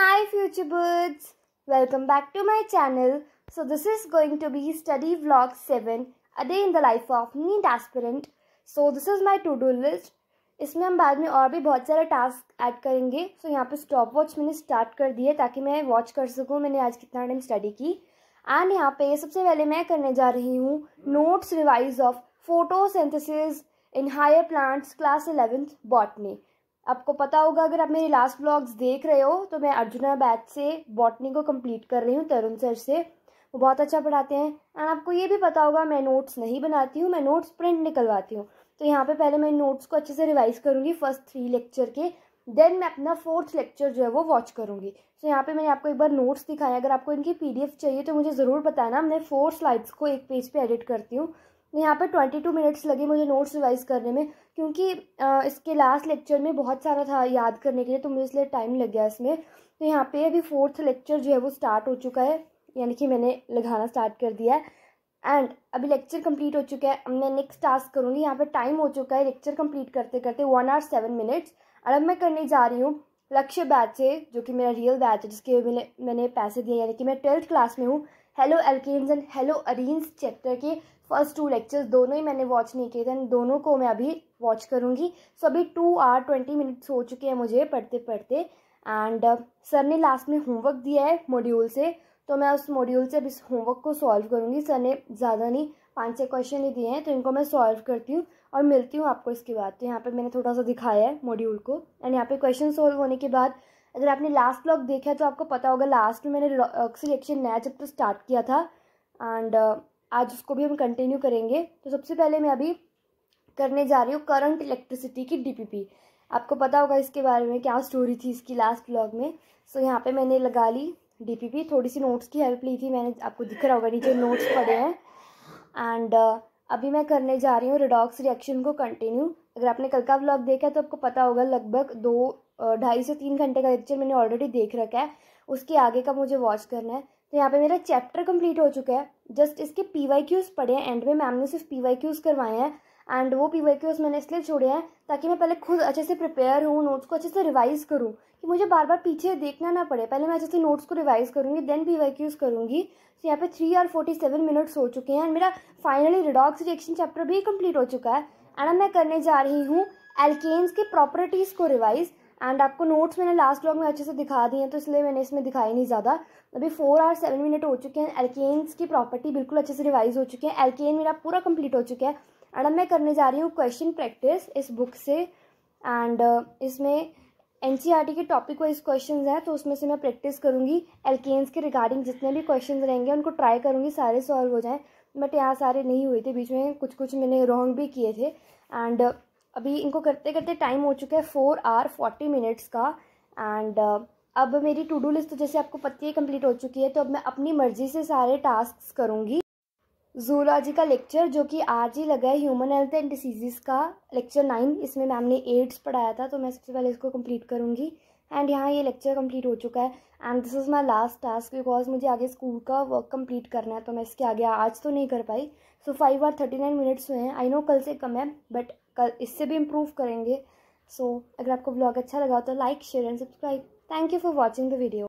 Hi future birds. Welcome back to my channel. So this is going to be study vlog 7 a day in the life of neat aspirant. So this is my to-do list. इसमें हम बाद में और भी बहुत सारे task add करेंगे सो so, यहाँ पे स्टॉप वॉच मैंने स्टार्ट कर दिया ताकि मैं वॉच कर सकूँ मैंने आज कितना टाइम स्टडी की एंड यहाँ पे सबसे पहले मैं करने जा रही हूँ notes revise of photosynthesis in higher plants class eleventh botany आपको पता होगा अगर आप मेरे लास्ट ब्लॉग्स देख रहे हो तो मैं अर्जुना बैच से बॉटनी को कंप्लीट कर रही हूँ तरुण सर से वो बहुत अच्छा पढ़ाते हैं एंड आपको ये भी पता होगा मैं नोट्स नहीं बनाती हूँ मैं नोट्स प्रिंट निकलवाती हूँ तो यहाँ पे पहले मैं नोट्स को अच्छे से रिवाइज करूँगी फर्स्ट थ्री लेक्चर के देन मैं अपना फोर्थ लेक्चर जो है वो वॉच करूँगी सो so, यहाँ पे मैंने आपको एक बार नोट्स दिखाया अगर आपको इनकी पीडीएफ चाहिए तो मुझे ज़रूर बताना मैं फोर स्लाइड्स को एक पेज पे एडिट करती हूँ यहाँ पर ट्वेंटी टू मिनट्स लगे मुझे नोट्स रिवाइज करने में क्योंकि इसके लास्ट लेक्चर में बहुत सारा था याद करने के लिए तो मुझे इसलिए टाइम लग गया इसमें तो यहाँ पे अभी फोर्थ लेक्चर जो है वो स्टार्ट हो चुका है यानी कि मैंने लगाना स्टार्ट कर दिया है एंड अभी लेक्चर कंप्लीट हो चुका है अब मैं नेक्स्ट टास्क करूँगी यहाँ पर टाइम हो चुका है लेक्चर कंप्लीट करते करते वन आवर सेवन मिनट्स और अब मैं करने जा रही हूँ लक्ष्य बैच से जो कि मेरा रियल बैच है जिसके मैंने मैंने पैसे दिए यानी कि मैं ट्वेल्थ क्लास में हूँ haloalkanes and haloarenes chapter के फर्स्ट टू लेक्चर्स दोनों ही मैंने वॉच नहीं किए थे दोनों को मैं अभी वॉच करूँगी सो अभी टू आर ट्वेंटी मिनट्स हो चुके हैं मुझे पढ़ते पढ़ते एंड uh, सर ने लास्ट में होमवर्क दिया है मॉड्यूल से तो मैं उस मॉड्यूल से अभी होमवर्क को सॉल्व करूँगी सर ने ज़्यादा नहीं पाँच छः क्वेश्चन ही दिए हैं तो इनको मैं सॉल्व करती हूँ और मिलती हूँ आपको इसके बाद तो यहाँ पर मैंने थोड़ा सा दिखाया है मॉड्यूल को एंड यहाँ पर क्वेश्चन सॉल्व होने के बाद अगर आपने लास्ट ब्लॉग देखा है तो आपको पता होगा लास्ट में मैंने सिलेक्शन नया चैप्टर स्टार्ट किया था एंड आज उसको भी हम कंटिन्यू करेंगे तो सबसे पहले मैं अभी करने जा रही हूँ करंट इलेक्ट्रिसिटी की डीपीपी आपको पता होगा इसके बारे में क्या स्टोरी थी इसकी लास्ट ब्लॉग में सो यहाँ पे मैंने लगा ली डीपीपी थोड़ी सी नोट्स की हेल्प ली थी मैंने आपको दिख रहा होगा नीचे नोट्स पड़े हैं एंड अभी मैं करने जा रही हूँ रिडॉक्स रिएक्शन को कंटिन्यू अगर आपने कल का ब्लॉग देखा तो आपको पता होगा लगभग दो ढाई से तीन घंटे का लेक्चर मैंने ऑलरेडी देख रखा है उसके आगे का मुझे वॉच करना है तो यहाँ पे मेरा चैप्टर कंप्लीट हो चुका है जस्ट इसके पी वाई क्यूज़ पढ़े हैं एंड में मैम ने सिर्फ पी वाई क्यूज़ करवाए हैं एंड वो पी वाई क्यूज़ मैंने इसलिए छोड़े हैं ताकि मैं पहले खुद अच्छे से प्रिपेयर हूँ नोट्स को अच्छे से रिवाइज़ करूँ कि मुझे बार बार पीछे देखना ना पड़े पहले मैं अच्छे से नोट्स को रिवाइज़ करूँगी देन पी वाई क्यूज़ करूँगी तो यहाँ पे थ्री और फोर्टी सेवन मिनट्स हो चुके हैं एंड मेरा फाइनली रिडॉक्स रिएक्शन चैप्टर भी कम्प्लीट हो चुका है एंड मैं करने जा रही हूँ एल्केन्स के प्रॉपर्टीज़ को रिवाइज़ एंड आपको नोट्स मैंने लास्ट ब्लॉग में अच्छे से दिखा दिए हैं तो इसलिए मैंने इसमें दिखाई नहीं ज़्यादा अभी फोर आर सेवन मिनट हो चुके हैं एल्केन्स की प्रॉपर्टी बिल्कुल अच्छे से रिवाइज हो चुके हैं एल्केन मेरा पूरा कंप्लीट हो चुका है एंड अब मैं करने जा रही हूँ क्वेश्चन प्रैक्टिस इस बुक से एंड इसमें एन e के टॉपिक वाइज क्वेश्चन हैं तो उसमें से मैं प्रैक्टिस करूँगी एल्केन्स के रिगार्डिंग जितने भी क्वेश्चन रहेंगे उनको ट्राई करूँगी सारे सॉल्व हो जाएँ बट यहाँ सारे नहीं हुए थे बीच में कुछ कुछ मैंने रॉन्ग भी किए थे एंड अभी इनको करते करते टाइम हो चुका है फोर आर फोर्टी मिनट्स का एंड uh, अब मेरी टू डू लिस्ट तो जैसे आपको पति ही कम्प्लीट हो चुकी है तो अब मैं अपनी मर्जी से सारे टास्क करूँगी जूलॉजी का लेक्चर जो कि आज ही लगा है ह्यूमन हेल्थ एंड डिसीजेज का लेक्चर नाइन इसमें मैम ने एड्स पढ़ाया था तो मैं सबसे पहले इसको कंप्लीट करूँगी एंड यहाँ ये लेक्चर कंप्लीट हो चुका है and this is my last task because मुझे आगे स्कूल का वर्क कंप्लीट करना है तो मैं इसके आगे आज तो नहीं कर पाई so five hour thirty nine minutes हुए हैं आई नो कल से कम है बट कल इससे भी इम्प्रूव करेंगे सो so, अगर आपको ब्लॉग अच्छा लगा तो like share and subscribe thank you for watching the video